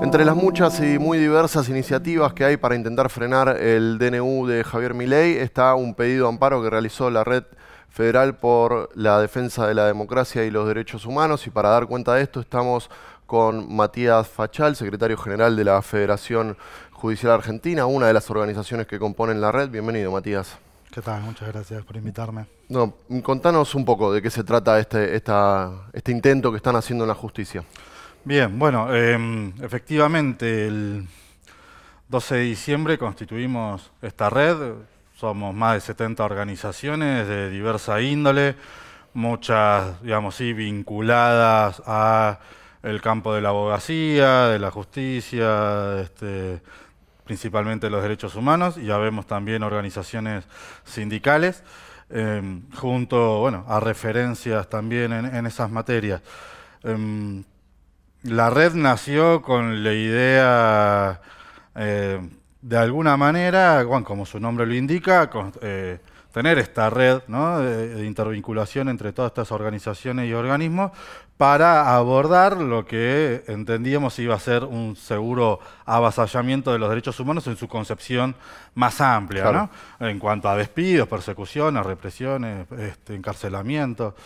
Entre las muchas y muy diversas iniciativas que hay para intentar frenar el DNU de Javier Milei está un pedido de amparo que realizó la Red Federal por la Defensa de la Democracia y los Derechos Humanos y para dar cuenta de esto estamos con Matías Fachal, secretario general de la Federación Judicial Argentina, una de las organizaciones que componen la red. Bienvenido, Matías. ¿Qué tal? Muchas gracias por invitarme. No, contanos un poco de qué se trata este, este intento que están haciendo en la justicia. Bien, bueno, em, efectivamente el 12 de diciembre constituimos esta red, somos más de 70 organizaciones de diversa índole, muchas, digamos, sí, vinculadas a el campo de la abogacía, de la justicia, este, principalmente los derechos humanos, y ya vemos también organizaciones sindicales, em, junto bueno, a referencias también en, esas materias. Em, la red nació con la idea, eh, de alguna manera, como su nombre lo indica, eh, tener esta red de, intervinculación entre todas estas organizaciones y organismos para abordar lo que entendíamos iba a ser un seguro avasallamiento de los derechos humanos en su concepción más amplia, En cuanto a despidos, persecuciones, represiones, este, encarcelamiento.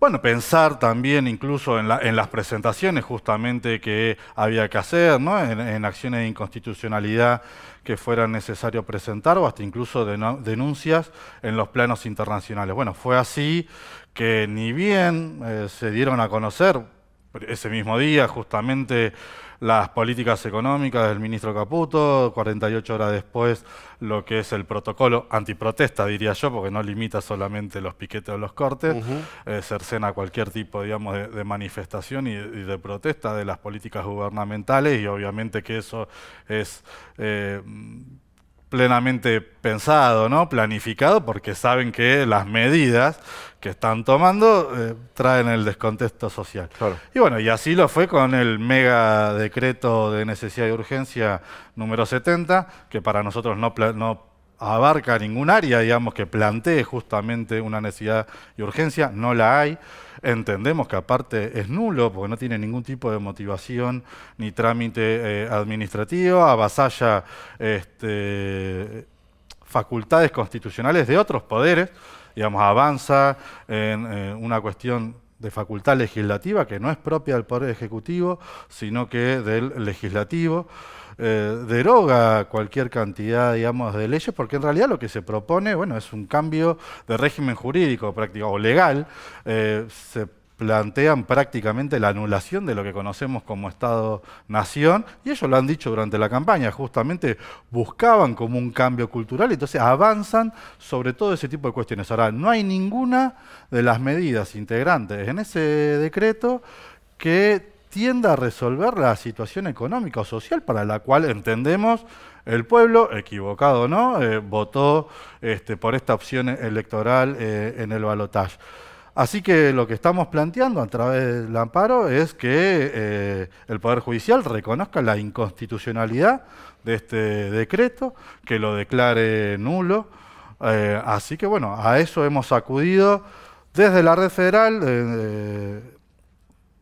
Bueno, pensar también incluso en, la, en, las presentaciones justamente que había que hacer, En, en acciones de inconstitucionalidad que fuera necesario presentar o hasta incluso denuncias en los planos internacionales. Bueno, fue así que ni bien eh, se dieron a conocer ese mismo día justamente las políticas económicas del ministro Caputo, 48 horas después lo que es el protocolo antiprotesta, diría yo, porque no limita solamente los piquetes o los cortes, eh, cercena cualquier tipo, digamos, de, manifestación y, de protesta de las políticas gubernamentales y obviamente que eso es... Eh, plenamente pensado, ¿no? planificado, porque saben que las medidas que están tomando eh, traen el descontexto social. Y bueno, y así lo fue con el mega decreto de necesidad y urgencia número 70, que para nosotros no, no abarca ningún área, digamos, que plantee justamente una necesidad y urgencia, no la hay. Entendemos que aparte es nulo, porque no tiene ningún tipo de motivación ni trámite eh, administrativo, avasalla este, facultades constitucionales de otros poderes, digamos, avanza en eh, una cuestión de facultad legislativa, que no es propia del Poder Ejecutivo, sino que del Legislativo, eh, deroga cualquier cantidad, digamos, de leyes, porque en realidad lo que se propone, bueno, es un cambio de régimen jurídico práctico, o legal. Eh, plantean prácticamente la anulación de lo que conocemos como Estado-Nación, y ellos lo han dicho durante la campaña, justamente buscaban como un cambio cultural, entonces avanzan sobre todo ese tipo de cuestiones. Ahora, no hay ninguna de las medidas integrantes en ese decreto que tienda a resolver la situación económica o social para la cual entendemos el pueblo, equivocado o no, eh, votó este, por esta opción electoral eh, en el balotaje. Así que lo que estamos planteando a través del amparo es que eh, el Poder Judicial reconozca la inconstitucionalidad de este decreto, que lo declare nulo. Eh, así que bueno, a eso hemos acudido desde la red federal. Eh,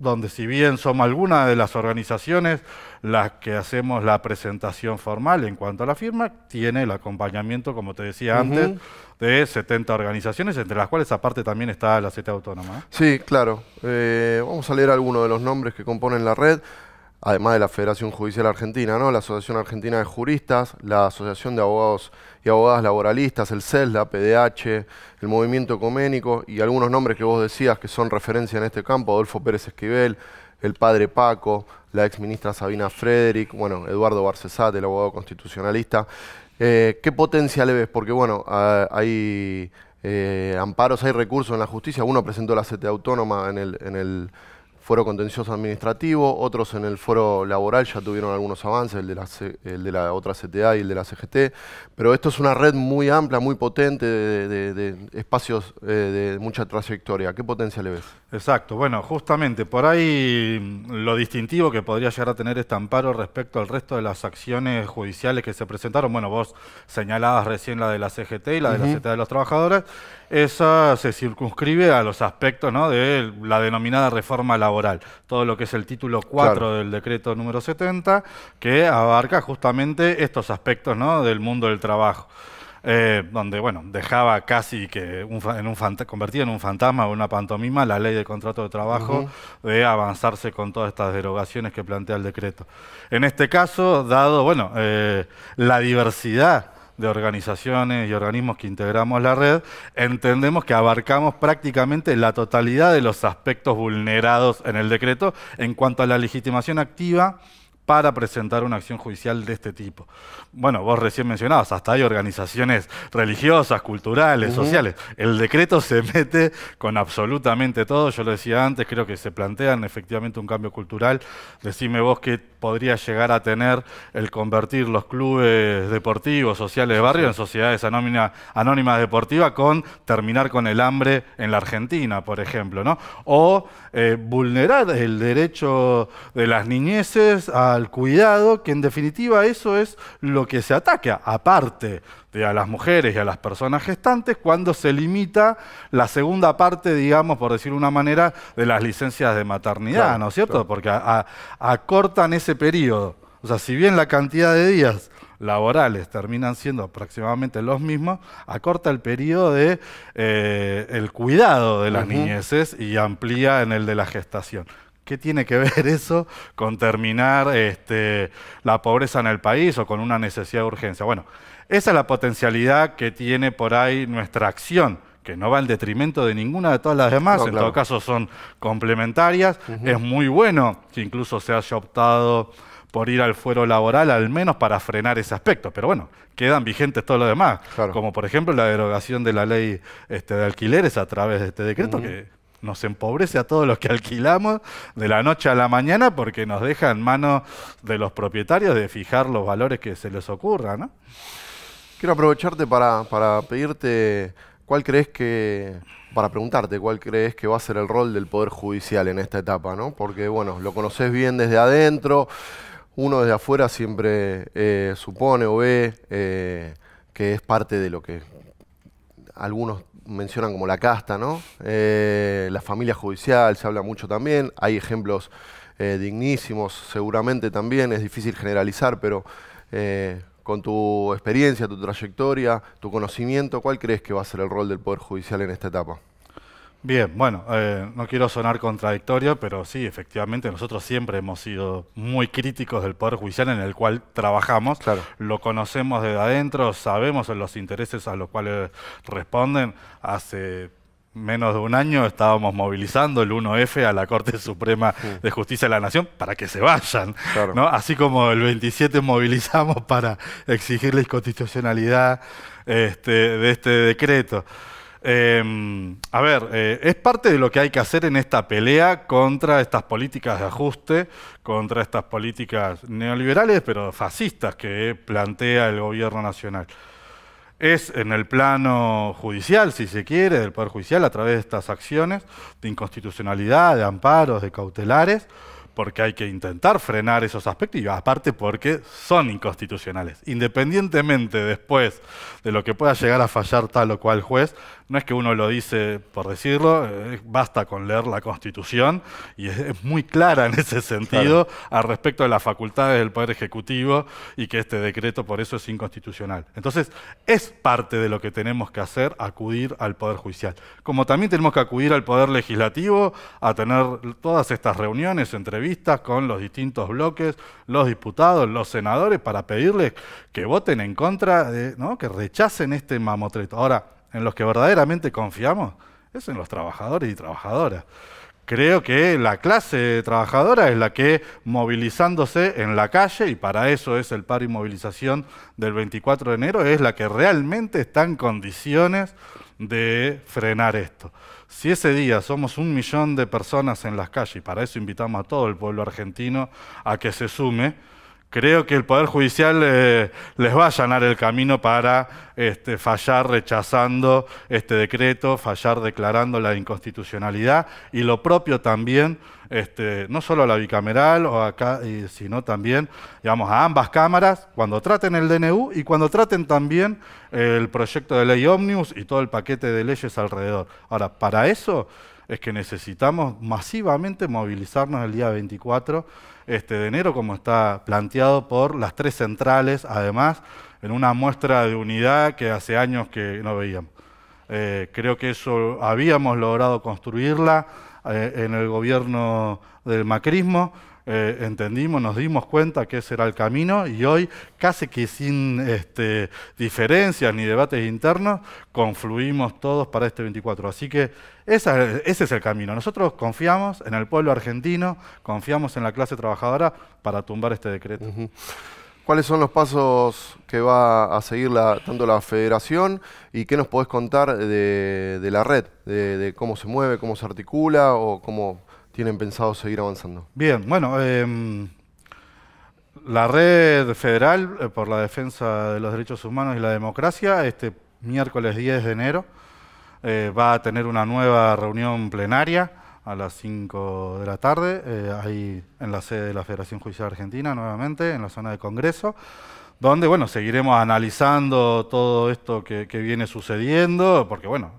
donde si bien somos algunas de las organizaciones las que hacemos la presentación formal en cuanto a la firma, tiene el acompañamiento, como te decía antes, de 70 organizaciones, entre las cuales aparte también está la CETA Autónoma. Sí, claro. Eh, vamos a leer algunos de los nombres que componen la red, además de la Federación Judicial Argentina, ¿no? la Asociación Argentina de Juristas, la Asociación de Abogados y abogadas laboralistas, el CESLA, PDH, el Movimiento Coménico, y algunos nombres que vos decías que son referencia en este campo, Adolfo Pérez Esquivel, el padre Paco, la ex ministra Sabina Frederick, bueno, Eduardo Barcesat, el abogado constitucionalista. Eh, ¿Qué potencia le ves? Porque bueno, hay eh, amparos, hay recursos en la justicia. Uno presentó la CT autónoma en el foro contencioso administrativo, otros en el foro laboral ya tuvieron algunos avances, el de, la, de la otra CTA y el de la CGT, pero esto es una red muy amplia, muy potente de, espacios eh, de mucha trayectoria. ¿Qué potencia le ves? Exacto, bueno, justamente por ahí lo distintivo que podría llegar a tener este amparo respecto al resto de las acciones judiciales que se presentaron, bueno, vos señalabas recién la de la CGT y la de la CTA de los trabajadores, esa se circunscribe a los aspectos de la denominada reforma laboral, todo lo que es el título 4 del decreto número 70, que abarca justamente estos aspectos del mundo del trabajo. Eh, donde bueno, dejaba casi que en un en un fantasma o una pantomima la ley de contrato de trabajo de avanzarse con todas estas derogaciones que plantea el decreto. En este caso, dado bueno, eh, la diversidad de organizaciones y organismos que integramos la red, entendemos que abarcamos prácticamente la totalidad de los aspectos vulnerados en el decreto en cuanto a la legitimación activa para presentar una acción judicial de este tipo. Bueno, vos recién mencionabas, hasta hay organizaciones religiosas, culturales, sociales. El decreto se mete con absolutamente todo. Yo lo decía antes, creo que se plantean efectivamente un cambio cultural. Decime vos qué podría llegar a tener el convertir los clubes deportivos, sociales de barrio en sociedades anónimas anónima deportivas con terminar con el hambre en la Argentina, por ejemplo, ¿no? O eh, vulnerar el derecho de las niñeces a al cuidado, que en definitiva eso es lo que se ataca, aparte de a las mujeres y a las personas gestantes, cuando se limita la segunda parte, digamos, por decir una manera, de las licencias de maternidad, ¿no es cierto? Porque acortan ese periodo. O sea, si bien la cantidad de días laborales terminan siendo aproximadamente los mismos, acorta el periodo de eh, el cuidado de las niñeces y amplía en el de la gestación. ¿Qué tiene que ver eso con terminar este, la pobreza en el país o con una necesidad de urgencia? Bueno, esa es la potencialidad que tiene por ahí nuestra acción, que no va al detrimento de ninguna de todas las demás, en todo caso son complementarias. Es muy bueno que incluso se haya optado por ir al fuero laboral, al menos para frenar ese aspecto. Pero bueno, quedan vigentes todos los demás, como por ejemplo la derogación de la ley este, de alquileres a través de este decreto, que nos empobrece a todos los que alquilamos de la noche a la mañana porque nos deja en manos de los propietarios de fijar los valores que se les ocurra. ¿no? Quiero aprovecharte para, pedirte cuál crees que, para preguntarte cuál crees que va a ser el rol del Poder Judicial en esta etapa, ¿no? porque bueno, lo conoces bien desde adentro, uno desde afuera siempre eh, supone o ve... Eh, que es parte de lo que algunos mencionan como la casta, ¿no? Eh, la familia judicial se habla mucho también, hay ejemplos eh, dignísimos, seguramente también, es difícil generalizar, pero eh, con tu experiencia, tu trayectoria, tu conocimiento, ¿cuál crees que va a ser el rol del Poder Judicial en esta etapa? Bien, bueno, eh, no quiero sonar contradictorio, pero sí, efectivamente, nosotros siempre hemos sido muy críticos del Poder Judicial en el cual trabajamos. Lo conocemos desde adentro, sabemos los intereses a los cuales responden. Hace menos de un año estábamos movilizando el 1F a la Corte Suprema de Justicia de la Nación para que se vayan, ¿no? Así como el 27 movilizamos para exigir la inconstitucionalidad este, de este decreto. Em, a ver, eh, es parte de lo que hay que hacer en esta pelea contra estas políticas de ajuste, contra estas políticas neoliberales, pero fascistas que plantea el gobierno nacional. Es en el plano judicial, si se quiere, del Poder Judicial, a través de estas acciones de inconstitucionalidad, de amparos, de cautelares porque hay que intentar frenar esos aspectos y aparte porque son inconstitucionales. Independientemente después de lo que pueda llegar a fallar tal o cual juez, no es que uno lo dice por decirlo, eh, basta con leer la Constitución y es, muy clara en ese sentido al respecto de las facultades del Poder Ejecutivo y que este decreto por eso es inconstitucional. Entonces, es parte de lo que tenemos que hacer, acudir al Poder Judicial. Como también tenemos que acudir al Poder Legislativo a tener todas estas reuniones, entrevistas, con los distintos bloques, los diputados, los senadores, para pedirles que voten en contra, que rechacen este mamotreto. Ahora, en los que verdaderamente confiamos es en los trabajadores y trabajadoras. Creo que la clase trabajadora es la que movilizándose en la calle, y para eso es el paro y movilización del 24 de enero, es la que realmente está en condiciones de frenar esto. Si ese día somos un millón de personas en las calles, y para eso invitamos a todo el pueblo argentino a que se sume, creo que el Poder Judicial eh, les va a allanar el camino para este, fallar rechazando este decreto, fallar declarando la inconstitucionalidad y lo propio también, este, no solo a la bicameral, o acá, sino también digamos, a ambas cámaras, cuando traten el DNU y cuando traten también el proyecto de ley Omnibus y todo el paquete de leyes alrededor. Ahora, para eso es que necesitamos masivamente movilizarnos el día 24 este, de enero, como está planteado por las tres centrales, además, en una muestra de unidad que hace años que no veíamos. Eh, creo que eso habíamos logrado construirla eh, en el gobierno del macrismo. Eh, entendimos, nos dimos cuenta que ese era el camino y hoy, casi que sin este, diferencias ni debates internos, confluimos todos para este 24. Así que ese es el camino. Nosotros confiamos en el pueblo argentino, confiamos en la clase trabajadora para tumbar este decreto. ¿Cuáles son los pasos que va a seguir tanto la federación y qué nos podés contar de, la red, de, de, cómo se mueve, cómo se articula o cómo, tienen pensado seguir avanzando? Bien, bueno, em, la Red Federal eh, por la Defensa de los Derechos Humanos y la Democracia, este miércoles 10 de enero, eh, va a tener una nueva reunión plenaria a las 5 de la tarde, eh, ahí en la sede de la Federación Judicial Argentina, nuevamente, en la zona de Congreso, donde, bueno, seguiremos analizando todo esto que, que viene sucediendo, porque, bueno,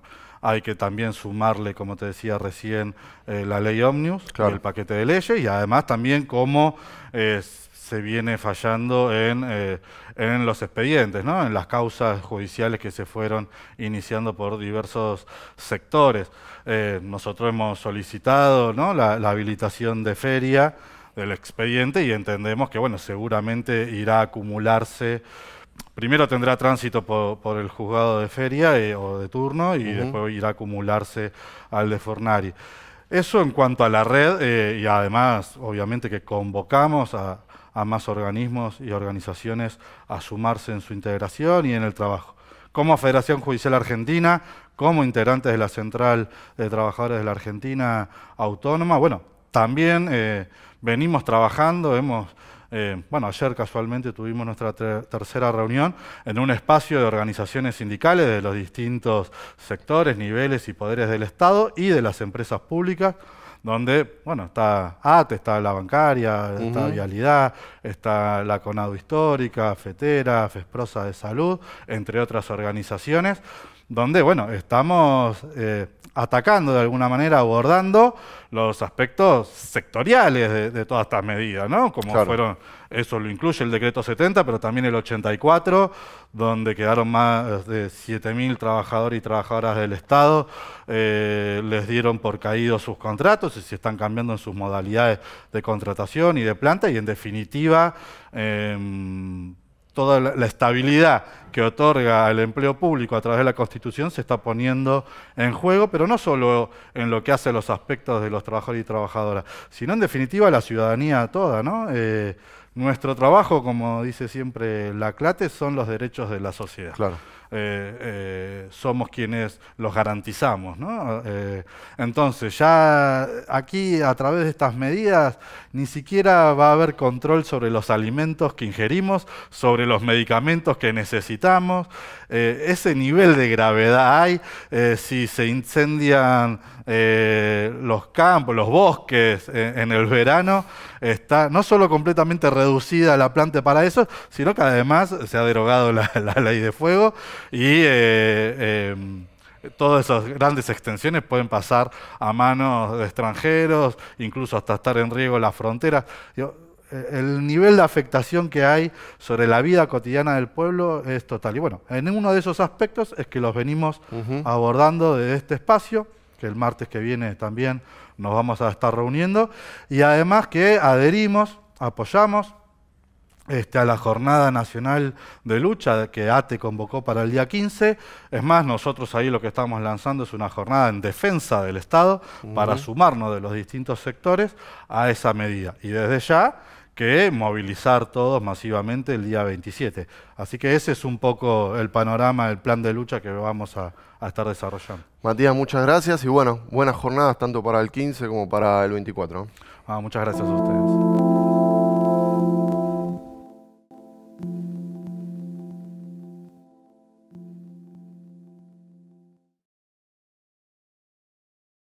hay que también sumarle, como te decía recién, eh, la ley Omnius, el paquete de leyes, y además también cómo eh, se viene fallando eh, en, los expedientes, ¿no? en las causas judiciales que se fueron iniciando por diversos sectores. nosotros hemos solicitado la, habilitación de feria del expediente y entendemos que bueno, seguramente irá a acumularse primero tendrá tránsito por, el juzgado de feria eh, o de turno y después irá a acumularse al de Fornari. Eso en cuanto a la red eh, y además, obviamente, que convocamos a, más organismos y organizaciones a sumarse en su integración y en el trabajo. Como Federación Judicial Argentina, como integrantes de la Central de Trabajadores de la Argentina Autónoma, bueno, también eh, venimos trabajando, hemos eh, bueno, ayer casualmente tuvimos nuestra tercera reunión en un espacio de organizaciones sindicales de los distintos sectores, niveles y poderes del Estado y de las empresas públicas, donde, bueno, está ATE, está la bancaria, está Vialidad, está la CONADO Histórica, FETERA, FESPROSA de Salud, entre otras organizaciones, donde, bueno, estamos... Eh, atacando de alguna manera, abordando los aspectos sectoriales de, todas estas medidas, ¿no? Como fueron, eso lo incluye el decreto 70, pero también el 84, donde quedaron más de 7.000 trabajadores y trabajadoras del Estado, eh, les dieron por caídos sus contratos y se están cambiando en sus modalidades de contratación y de planta, y en definitiva... Em, toda la, estabilidad que otorga el empleo público a través de la Constitución se está poniendo en juego, pero no solo en lo que hace los aspectos de los trabajadores y trabajadoras, sino en definitiva la ciudadanía toda. ¿no? Eh, nuestro trabajo, como dice siempre la CLATE, son los derechos de la sociedad. Claro. Eh, eh, somos quienes los garantizamos. Eh, entonces, ya aquí a través de estas medidas ni siquiera va a haber control sobre los alimentos que ingerimos, sobre los medicamentos que necesitamos. ese nivel de gravedad hay si se incendian los campos, los bosques en el verano, está no solo completamente reducida la planta para eso, sino que además se ha derogado la ley de fuego y eh, eh, todas esas grandes extensiones pueden pasar a manos de extranjeros, incluso hasta estar en riesgo las fronteras. Eh, el nivel de afectación que hay sobre la vida cotidiana del pueblo es total. Y bueno, en uno de esos aspectos es que los venimos abordando desde este espacio, que el martes que viene también nos vamos a estar reuniendo, y además que adherimos, apoyamos a la Jornada Nacional de Lucha que ATE convocó para el día 15. Es más, nosotros ahí lo que estamos lanzando es una jornada en defensa del Estado para sumarnos de los distintos sectores a esa medida. Y desde ya que movilizar todos masivamente el día 27. Así que ese es un poco el panorama, el plan de lucha que vamos a, estar desarrollando. Matías, muchas gracias y bueno, buenas jornadas tanto para el 15 como para el 24. Ah, muchas gracias a ustedes.